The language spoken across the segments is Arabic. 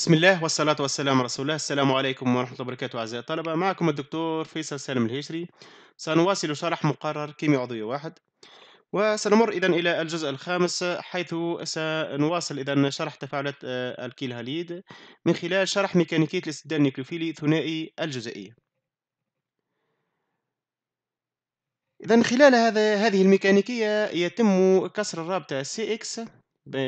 بسم الله والصلاة والسلام على رسول الله السلام عليكم ورحمة الله وبركاته أعزائي الطلبة معكم الدكتور فيصل سالم الهيشري سنواصل شرح مقرر كيمياء عضوية واحد وسنمر إذا إلى الجزء الخامس حيث سنواصل إذا شرح تفاعلات آه، الكيل هاليد من خلال شرح ميكانيكية الاستبدال النيكلوفيلي ثنائي الجزيئية إذا خلال هذا هذه الميكانيكية يتم كسر الرابطة CX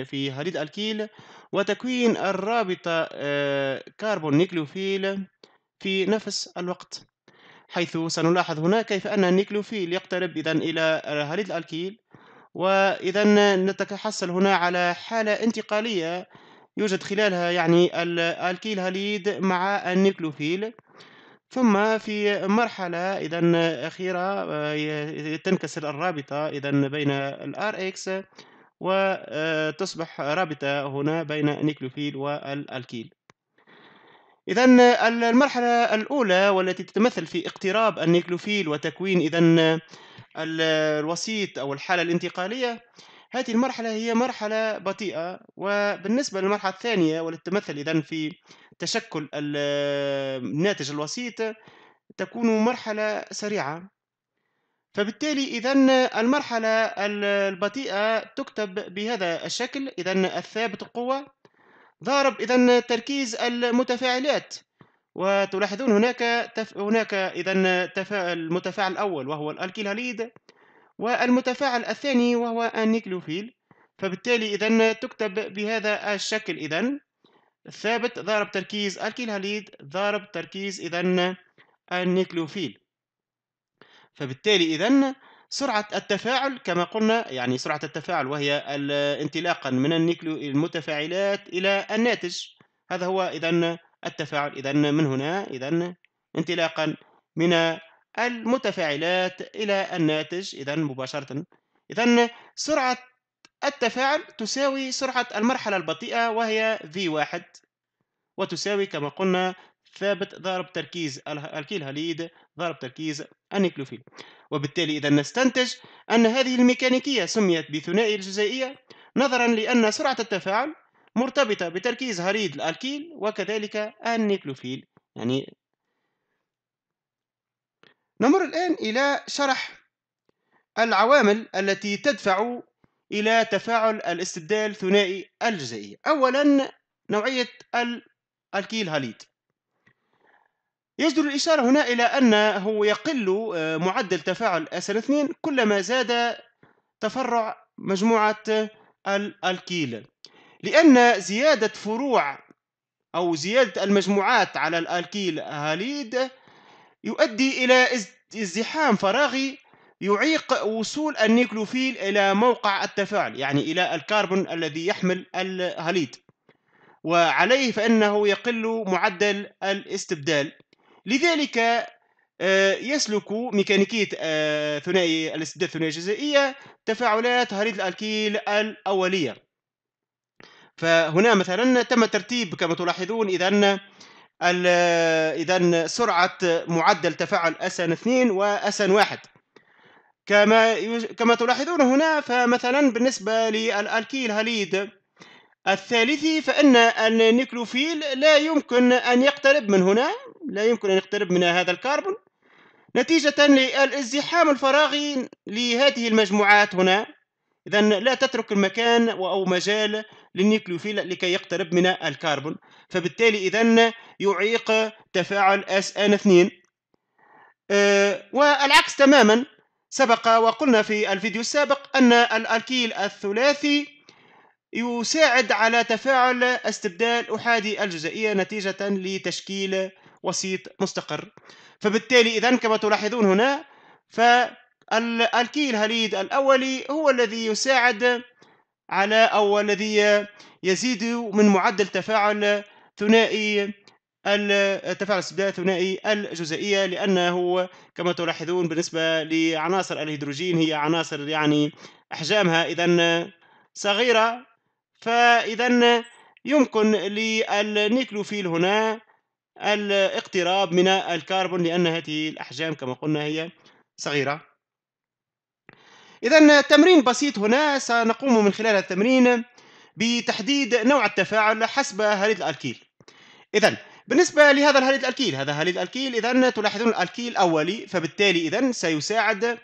في حديد الكيل وتكوين الرابطة آه، كربون نيكلوفيل في نفس الوقت حيث سنلاحظ هنا كيف أن النيكلوفيل يقترب إذا إلى هاليد الألكيل وإذا نتحصل هنا على حالة انتقالية يوجد خلالها يعني الألكيل هاليد مع النيكلوفيل ثم في مرحلة إذا أخيرة آه، تنكسر الرابطة إذا بين الـ RX وتصبح رابطة هنا بين النيكلوفيل والألكيل إذا المرحلة الأولى والتي تتمثل في اقتراب النيكلوفيل وتكوين إذا الوسيط أو الحالة الانتقالية هذه المرحلة هي مرحلة بطيئة وبالنسبة للمرحلة الثانية والتي تتمثل إذا في تشكل الناتج الوسيط تكون مرحلة سريعة فبالتالي إذا المرحلة البطيئة تكتب بهذا الشكل إذا الثابت القوة ضارب إذا تركيز المتفاعلات وتلاحظون هناك تف... هناك إذا تفا... المتفاعل الأول وهو الألكيلهاليد والمتفاعل الثاني وهو النيكلوفيل فبالتالي إذا تكتب بهذا الشكل إذا ثابت ضارب تركيز الكيلهاليد ضارب تركيز إذا النيكلوفيل فبالتالي إذا سرعة التفاعل كما قلنا يعني سرعة التفاعل وهي انطلاقا من النيكليو المتفاعلات إلى الناتج هذا هو إذا التفاعل إذا من هنا إذا انطلاقا من المتفاعلات إلى الناتج إذا مباشرة إذا سرعة التفاعل تساوي سرعة المرحلة البطيئة وهي v1 وتساوي كما قلنا ثابت ضرب تركيز الكيل هاليد ضرب تركيز النيكلوفيل وبالتالي إذا نستنتج أن هذه الميكانيكية سميت بثنائي الجزيئية نظرا لأن سرعة التفاعل مرتبطة بتركيز هاليد الألكيل وكذلك النيكلوفيل يعني نمر الآن إلى شرح العوامل التي تدفع إلى تفاعل الاستبدال ثنائي الجزيئي أولا نوعية الألكيل هاليد يجدر الإشارة هنا إلى أنه يقل آه، معدل تفاعل sn 2 كلما زاد تفرع مجموعة الألكيل لأن زيادة فروع أو زيادة المجموعات على الألكيل هاليد يؤدي إلى ازدحام فراغي يعيق وصول النيكلوفيل إلى موقع التفاعل يعني إلى الكربون الذي يحمل الهاليد وعليه فإنه يقل معدل الاستبدال لذلك آه، يسلك ميكانيكية آه، ثنائي الاستبداد الثنائي الجزائية تفاعلات هريد الألكيل الأولية فهنا مثلا تم ترتيب كما تلاحظون إذا إذا سرعة معدل تفاعل أسن 2 وأسن 1 كما كما تلاحظون هنا فمثلا بالنسبة للألكيل هاليد الثالث فإن النيكلوفيل لا يمكن أن يقترب من هنا لا يمكن أن يقترب من هذا الكربون نتيجة للازدحام الفراغي لهذه المجموعات هنا إذا لا تترك المكان أو مجال للنيكلوفيل لكي يقترب من الكربون فبالتالي إذا يعيق تفاعل اس ان 2 أه والعكس تماما سبق وقلنا في الفيديو السابق أن الألكيل الثلاثي يساعد على تفاعل استبدال أحادي الجزيئية نتيجة لتشكيل وسيط مستقر فبالتالي إذا كما تلاحظون هنا فالكيل هاليد الأولي هو الذي يساعد على أو الذي يزيد من معدل تفاعل ثنائي التفاعل الاستبدال ثنائي الجزيئية لأنه كما تلاحظون بالنسبة لعناصر الهيدروجين هي عناصر يعني أحجامها إذا صغيرة فإذا يمكن للنيكلوفيل هنا الاقتراب من الكربون لأن هذه الأحجام كما قلنا هي صغيرة إذا تمرين بسيط هنا سنقوم من خلال التمرين بتحديد نوع التفاعل حسب هاليد الألكيل إذا بالنسبة لهذا الهاليد الألكيل هذا هاليد الألكيل إذا تلاحظون الألكيل أولي فبالتالي إذا سيساعد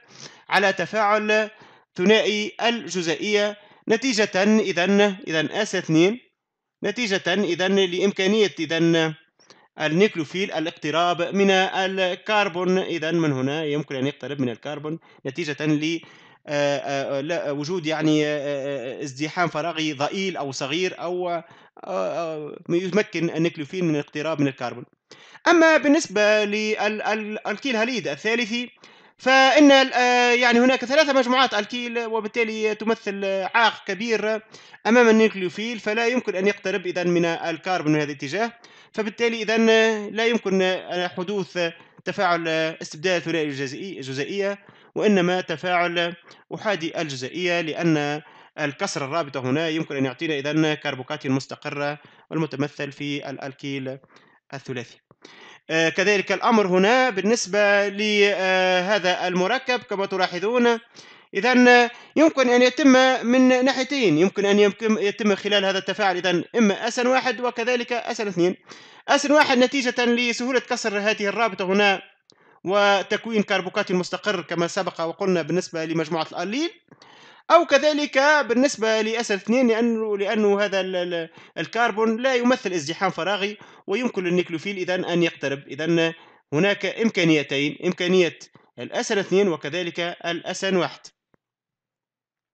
على تفاعل ثنائي الجزيئية نتيجة إذا إذا اس 2 نتيجة إذا لإمكانية إذا النيكلوفيل الاقتراب من الكربون إذا من هنا يمكن أن يقترب من الكربون نتيجة ل آه، آه، وجود يعني آه، ازدحام فراغي ضئيل أو صغير أو يمكن النيكلوفيل من الاقتراب من الكربون أما بالنسبة للكيل هاليد الثالثي فإن آه، يعني هناك ثلاثة مجموعات الكيل وبالتالي تمثل عائق كبير أمام النيوكليوفيل فلا يمكن أن يقترب إذا من الكربون من هذا الاتجاه فبالتالي إذا لا يمكن حدوث تفاعل استبدال ثنائي الجزيئية وإنما تفاعل أحادي الجزيئية لأن الكسر الرابطة هنا يمكن أن يعطينا إذا كربوكاتين مستقرة والمتمثل في الألكيل الثلاثي آه، كذلك الأمر هنا بالنسبة لهذا آه، المركب كما تلاحظون إذا يمكن أن يتم من ناحيتين يمكن أن يتم خلال هذا التفاعل إذا إما أسن واحد وكذلك أسن اثنين أسن واحد نتيجة لسهولة كسر هذه الرابطة هنا وتكوين كربوكات مستقر كما سبق وقلنا بالنسبة لمجموعة الأليل او كذلك بالنسبه لاسد 2 لانه لانه هذا الكربون لا يمثل ازدحام فراغي ويمكن للنيكلوفيل اذا ان يقترب اذا هناك امكانيتين امكانيه الاسن 2 وكذلك الاسن 1